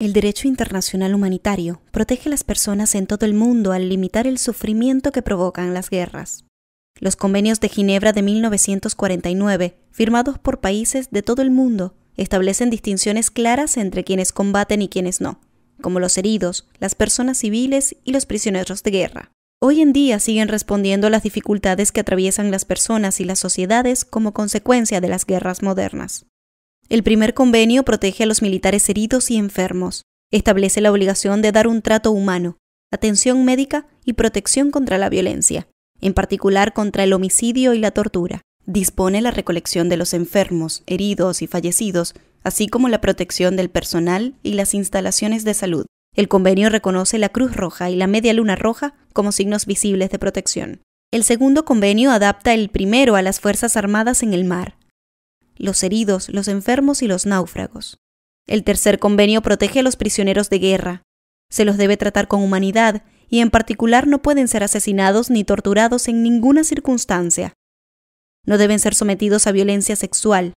El derecho internacional humanitario protege a las personas en todo el mundo al limitar el sufrimiento que provocan las guerras. Los convenios de Ginebra de 1949, firmados por países de todo el mundo, establecen distinciones claras entre quienes combaten y quienes no, como los heridos, las personas civiles y los prisioneros de guerra. Hoy en día siguen respondiendo a las dificultades que atraviesan las personas y las sociedades como consecuencia de las guerras modernas. El primer convenio protege a los militares heridos y enfermos. Establece la obligación de dar un trato humano, atención médica y protección contra la violencia, en particular contra el homicidio y la tortura. Dispone la recolección de los enfermos, heridos y fallecidos, así como la protección del personal y las instalaciones de salud. El convenio reconoce la Cruz Roja y la Media Luna Roja como signos visibles de protección. El segundo convenio adapta el primero a las Fuerzas Armadas en el mar, los heridos, los enfermos y los náufragos. El tercer convenio protege a los prisioneros de guerra. Se los debe tratar con humanidad y en particular no pueden ser asesinados ni torturados en ninguna circunstancia. No deben ser sometidos a violencia sexual.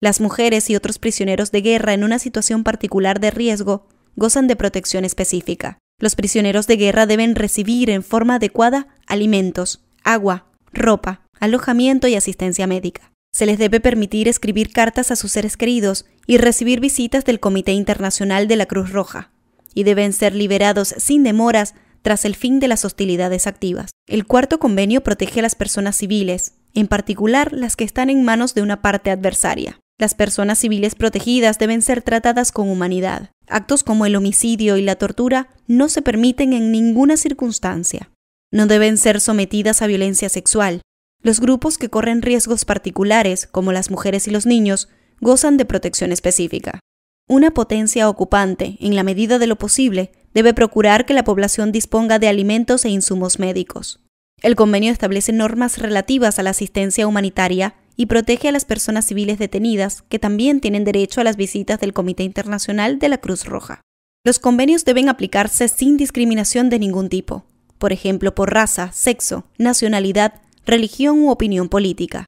Las mujeres y otros prisioneros de guerra en una situación particular de riesgo gozan de protección específica. Los prisioneros de guerra deben recibir en forma adecuada alimentos, agua, ropa, alojamiento y asistencia médica. Se les debe permitir escribir cartas a sus seres queridos y recibir visitas del Comité Internacional de la Cruz Roja, y deben ser liberados sin demoras tras el fin de las hostilidades activas. El cuarto convenio protege a las personas civiles, en particular las que están en manos de una parte adversaria. Las personas civiles protegidas deben ser tratadas con humanidad. Actos como el homicidio y la tortura no se permiten en ninguna circunstancia. No deben ser sometidas a violencia sexual, los grupos que corren riesgos particulares, como las mujeres y los niños, gozan de protección específica. Una potencia ocupante, en la medida de lo posible, debe procurar que la población disponga de alimentos e insumos médicos. El convenio establece normas relativas a la asistencia humanitaria y protege a las personas civiles detenidas, que también tienen derecho a las visitas del Comité Internacional de la Cruz Roja. Los convenios deben aplicarse sin discriminación de ningún tipo, por ejemplo, por raza, sexo, nacionalidad, religión u opinión política.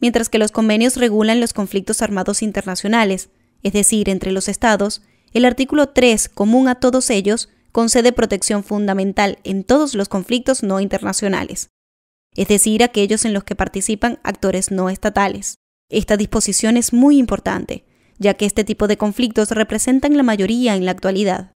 Mientras que los convenios regulan los conflictos armados internacionales, es decir, entre los estados, el artículo 3, común a todos ellos, concede protección fundamental en todos los conflictos no internacionales, es decir, aquellos en los que participan actores no estatales. Esta disposición es muy importante, ya que este tipo de conflictos representan la mayoría en la actualidad.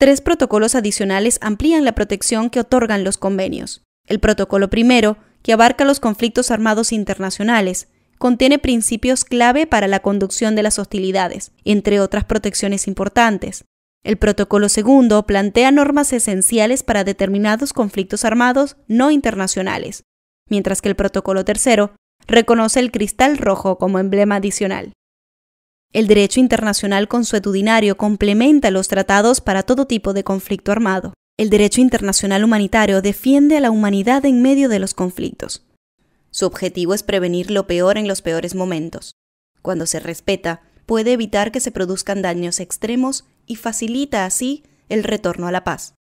Tres protocolos adicionales amplían la protección que otorgan los convenios. El protocolo primero que abarca los conflictos armados internacionales, contiene principios clave para la conducción de las hostilidades, entre otras protecciones importantes. El protocolo segundo plantea normas esenciales para determinados conflictos armados no internacionales, mientras que el protocolo tercero reconoce el cristal rojo como emblema adicional. El derecho internacional consuetudinario complementa los tratados para todo tipo de conflicto armado. El derecho internacional humanitario defiende a la humanidad en medio de los conflictos. Su objetivo es prevenir lo peor en los peores momentos. Cuando se respeta, puede evitar que se produzcan daños extremos y facilita así el retorno a la paz.